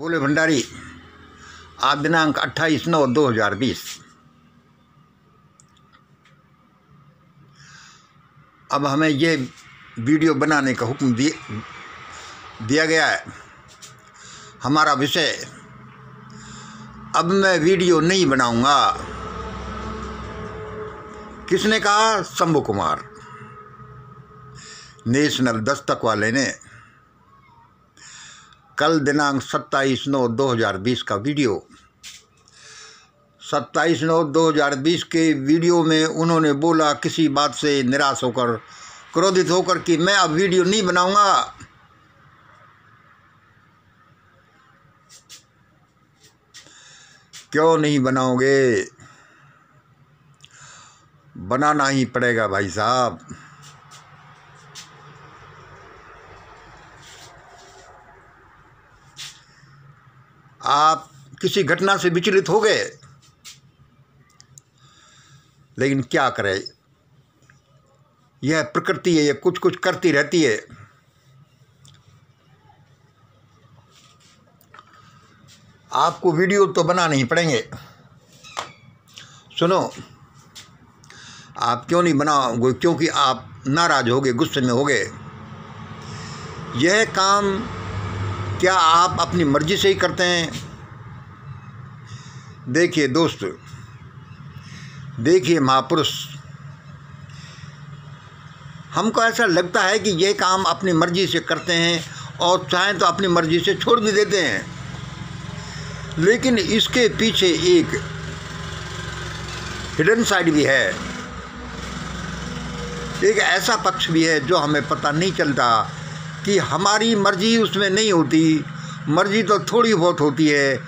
बोले भंडारी आज दिनांक अट्ठाईस नौ दो हजार बीस अब हमें ये वीडियो बनाने का हुक्म दिया गया है हमारा विषय अब मैं वीडियो नहीं बनाऊंगा किसने कहा शंभु कुमार नेशनल दस्तक वाले ने कल दिनांक 27 नौ 2020 का वीडियो 27 नौ 2020 के वीडियो में उन्होंने बोला किसी बात से निराश होकर क्रोधित होकर कि मैं अब वीडियो नहीं बनाऊंगा क्यों नहीं बनाओगे बनाना ही पड़ेगा भाई साहब आप किसी घटना से विचलित हो गए लेकिन क्या करें यह प्रकृति है यह कुछ कुछ करती रहती है आपको वीडियो तो बना नहीं पड़ेंगे सुनो आप क्यों नहीं बनाओगे क्योंकि आप नाराज़ हो गए गुस्से में हो गए यह काम क्या आप अपनी मर्ज़ी से ही करते हैं देखिए दोस्त देखिए महापुरुष हमको ऐसा लगता है कि ये काम अपनी मर्ज़ी से करते हैं और चाहें तो अपनी मर्ज़ी से छोड़ भी देते हैं लेकिन इसके पीछे एक हिडन साइड भी है एक ऐसा पक्ष भी है जो हमें पता नहीं चलता कि हमारी मर्जी उसमें नहीं होती मर्जी तो थोड़ी बहुत होती है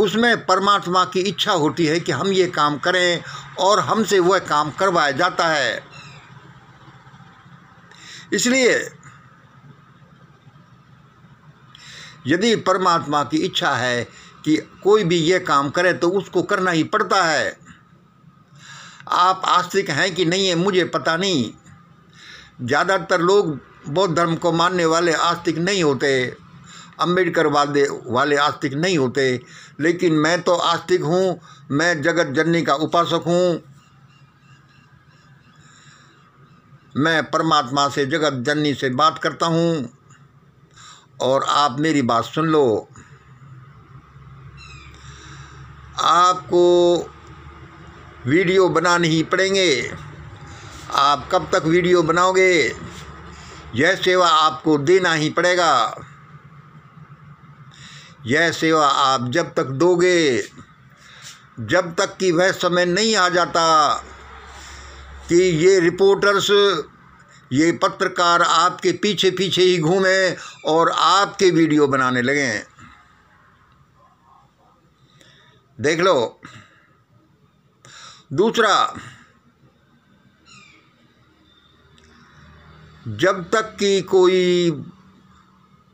उसमें परमात्मा की इच्छा होती है कि हम ये काम करें और हमसे वह काम करवाया जाता है इसलिए यदि परमात्मा की इच्छा है कि कोई भी ये काम करे तो उसको करना ही पड़ता है आप आस्तिक हैं कि नहीं है मुझे पता नहीं ज़्यादातर लोग बौद्ध धर्म को मानने वाले आस्तिक नहीं होते अम्बेडकर वाले वाले आस्तिक नहीं होते लेकिन मैं तो आस्तिक हूँ मैं जगत जननी का उपासक हूँ मैं परमात्मा से जगत जननी से बात करता हूँ और आप मेरी बात सुन लो आपको वीडियो बनाने ही पड़ेंगे आप कब तक वीडियो बनाओगे यह सेवा आपको देना ही पड़ेगा यह सेवा आप जब तक दोगे जब तक कि वह समय नहीं आ जाता कि ये रिपोर्टर्स ये पत्रकार आपके पीछे पीछे ही घूमे और आपके वीडियो बनाने लगे देख लो दूसरा जब तक कि कोई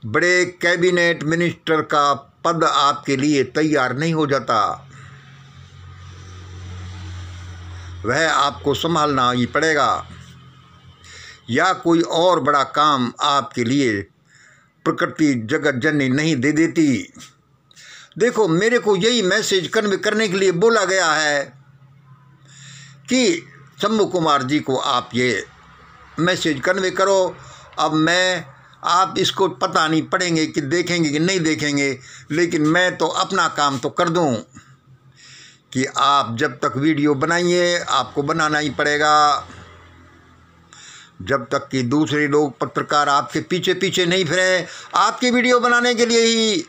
बड़े कैबिनेट मिनिस्टर का पद आपके लिए तैयार नहीं हो जाता वह आपको संभालना ही पड़ेगा या कोई और बड़ा काम आपके लिए प्रकृति जगत जननी नहीं दे देती देखो मेरे को यही मैसेज कन्वे करने के लिए बोला गया है कि शंभु कुमार जी को आप ये मैसेज कन्वे करो अब मैं आप इसको पता नहीं पढ़ेंगे कि देखेंगे कि नहीं देखेंगे लेकिन मैं तो अपना काम तो कर दूं कि आप जब तक वीडियो बनाइए आपको बनाना ही पड़ेगा जब तक कि दूसरे लोग पत्रकार आपके पीछे पीछे नहीं फिरे आपकी वीडियो बनाने के लिए ही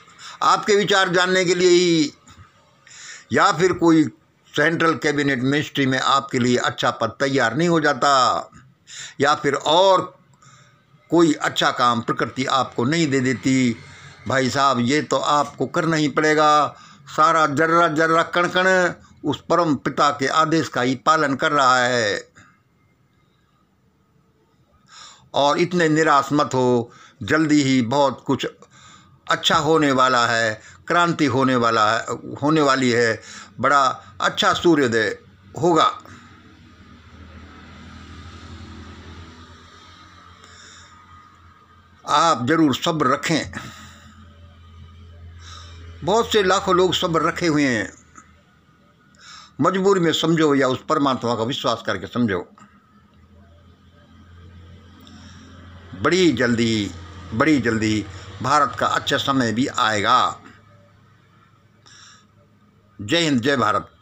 आपके विचार जानने के लिए ही या फिर कोई सेंट्रल कैबिनेट मिनिस्ट्री में आपके लिए अच्छा पद तैयार नहीं हो जाता या फिर और कोई अच्छा काम प्रकृति आपको नहीं दे देती भाई साहब ये तो आपको करना ही पड़ेगा सारा जर्रा जर्रा कण कण उस परम पिता के आदेश का ही पालन कर रहा है और इतने निराश मत हो जल्दी ही बहुत कुछ अच्छा होने वाला है क्रांति होने वाला है होने वाली है बड़ा अच्छा सूर्योदय होगा आप ज़रूर सब्र रखें बहुत से लाखों लोग सब्र रखे हुए हैं मजबूरी में समझो या उस परमात्मा का विश्वास करके समझो बड़ी जल्दी बड़ी जल्दी भारत का अच्छा समय भी आएगा जय हिंद जय भारत